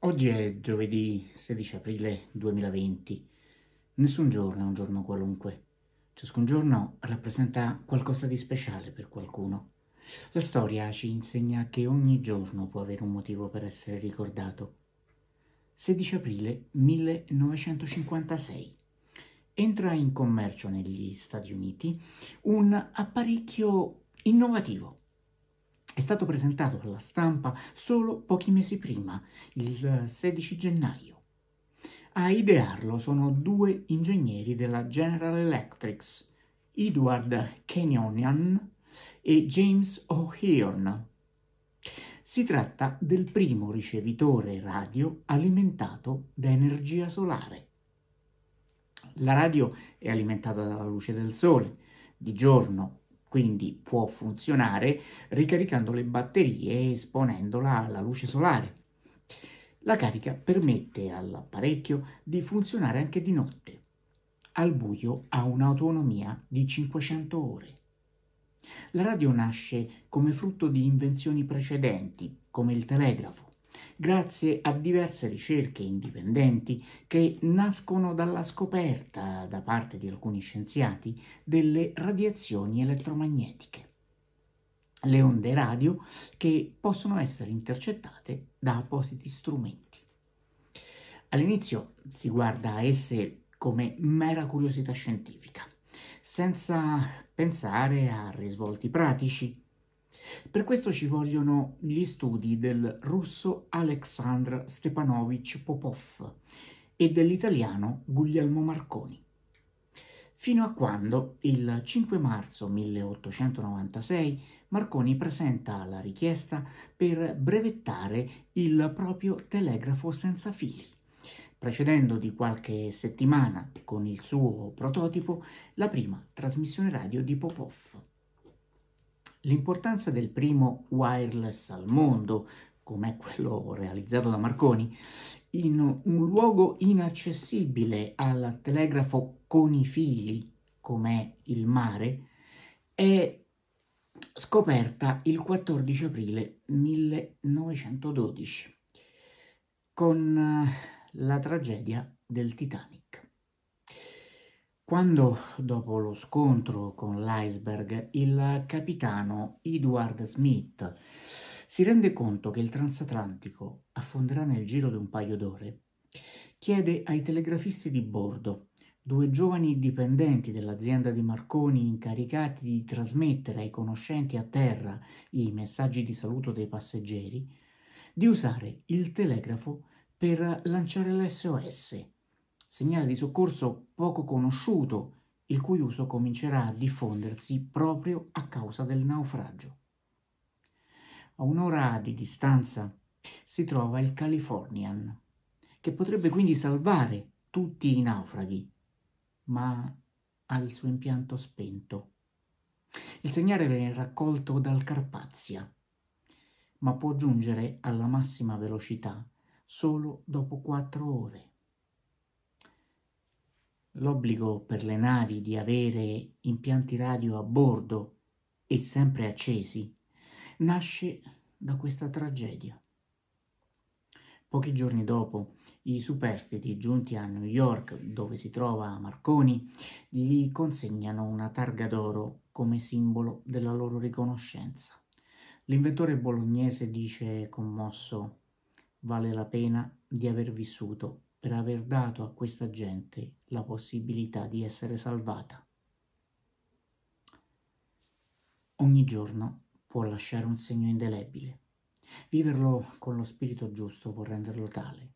Oggi è giovedì 16 aprile 2020. Nessun giorno è un giorno qualunque. Ciascun giorno rappresenta qualcosa di speciale per qualcuno. La storia ci insegna che ogni giorno può avere un motivo per essere ricordato. 16 aprile 1956. Entra in commercio negli Stati Uniti un apparecchio innovativo è stato presentato alla stampa solo pochi mesi prima, il 16 eh, gennaio. A idearlo sono due ingegneri della General Electrics, Edward Kenyonian e James O'Hearn. Si tratta del primo ricevitore radio alimentato da energia solare. La radio è alimentata dalla luce del sole, di giorno quindi può funzionare ricaricando le batterie e esponendola alla luce solare. La carica permette all'apparecchio di funzionare anche di notte. Al buio ha un'autonomia di 500 ore. La radio nasce come frutto di invenzioni precedenti, come il telegrafo grazie a diverse ricerche indipendenti che nascono dalla scoperta da parte di alcuni scienziati delle radiazioni elettromagnetiche, le onde radio che possono essere intercettate da appositi strumenti. All'inizio si guarda a esse come mera curiosità scientifica, senza pensare a risvolti pratici per questo ci vogliono gli studi del russo Aleksandr Stepanovich Popov e dell'italiano Guglielmo Marconi. Fino a quando, il 5 marzo 1896, Marconi presenta la richiesta per brevettare il proprio telegrafo senza fili precedendo di qualche settimana con il suo prototipo la prima trasmissione radio di Popov. L'importanza del primo wireless al mondo, come quello realizzato da Marconi, in un luogo inaccessibile al telegrafo con i fili, come il mare, è scoperta il 14 aprile 1912 con eh, la tragedia del Titanic. Quando, dopo lo scontro con l'iceberg, il capitano Edward Smith si rende conto che il transatlantico affonderà nel giro di un paio d'ore, chiede ai telegrafisti di bordo, due giovani dipendenti dell'azienda di Marconi incaricati di trasmettere ai conoscenti a terra i messaggi di saluto dei passeggeri, di usare il telegrafo per lanciare l'SOS segnale di soccorso poco conosciuto, il cui uso comincerà a diffondersi proprio a causa del naufragio. A un'ora di distanza si trova il Californian, che potrebbe quindi salvare tutti i naufraghi, ma ha il suo impianto spento. Il segnale viene raccolto dal Carpazia, ma può giungere alla massima velocità solo dopo quattro ore l'obbligo per le navi di avere impianti radio a bordo e sempre accesi nasce da questa tragedia. Pochi giorni dopo, i superstiti giunti a New York, dove si trova Marconi, gli consegnano una targa d'oro come simbolo della loro riconoscenza. L'inventore bolognese dice commosso: Vale la pena di aver vissuto per aver dato a questa gente la possibilità di essere salvata. Ogni giorno può lasciare un segno indelebile. Viverlo con lo spirito giusto può renderlo tale.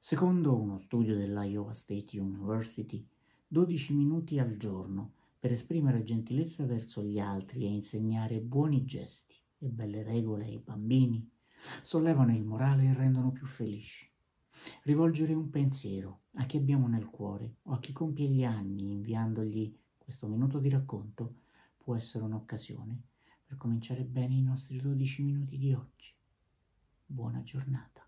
Secondo uno studio dell'Iowa State University, 12 minuti al giorno per esprimere gentilezza verso gli altri e insegnare buoni gesti e belle regole ai bambini sollevano il morale e rendono più felici rivolgere un pensiero a chi abbiamo nel cuore o a chi compie gli anni inviandogli questo minuto di racconto può essere un'occasione per cominciare bene i nostri 12 minuti di oggi. Buona giornata.